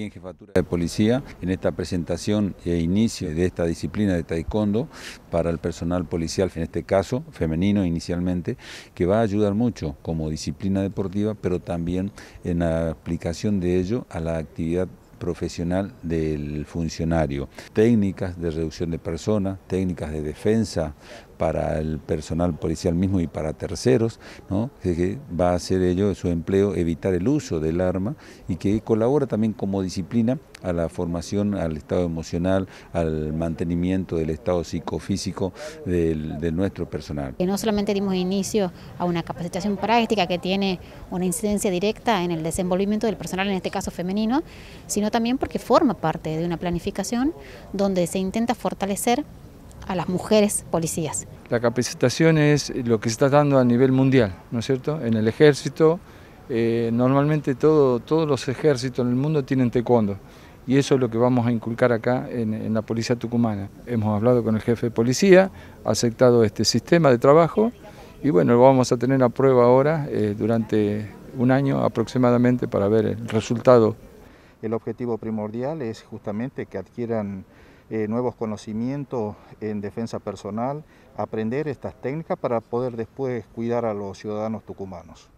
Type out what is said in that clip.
En Jefatura de Policía, en esta presentación e inicio de esta disciplina de taekwondo para el personal policial, en este caso femenino inicialmente, que va a ayudar mucho como disciplina deportiva, pero también en la aplicación de ello a la actividad profesional del funcionario, técnicas de reducción de personas, técnicas de defensa para el personal policial mismo y para terceros, ¿no? que va a hacer ello su empleo, evitar el uso del arma y que colabora también como disciplina a la formación, al estado emocional, al mantenimiento del estado psicofísico del, nuestro personal. no solamente dimos inicio a una capacitación práctica que tiene una incidencia directa en el desenvolvimiento del personal, en este caso femenino, sino también porque forma parte de una planificación donde se intenta fortalecer a las mujeres policías. La capacitación es lo que se está dando a nivel mundial, ¿no es cierto? En el ejército, eh, normalmente todos los ejércitos en el mundo tienen taekwondo y eso es lo que vamos a inculcar acá en, la Policía Tucumana. Hemos hablado con el jefe de policía, ha aceptado este sistema de trabajo y bueno, lo vamos a tener a prueba ahora eh, durante un año aproximadamente para ver el resultado. El objetivo primordial es justamente que adquieran eh, nuevos conocimientos en defensa personal, aprender estas técnicas para poder después cuidar a los ciudadanos tucumanos.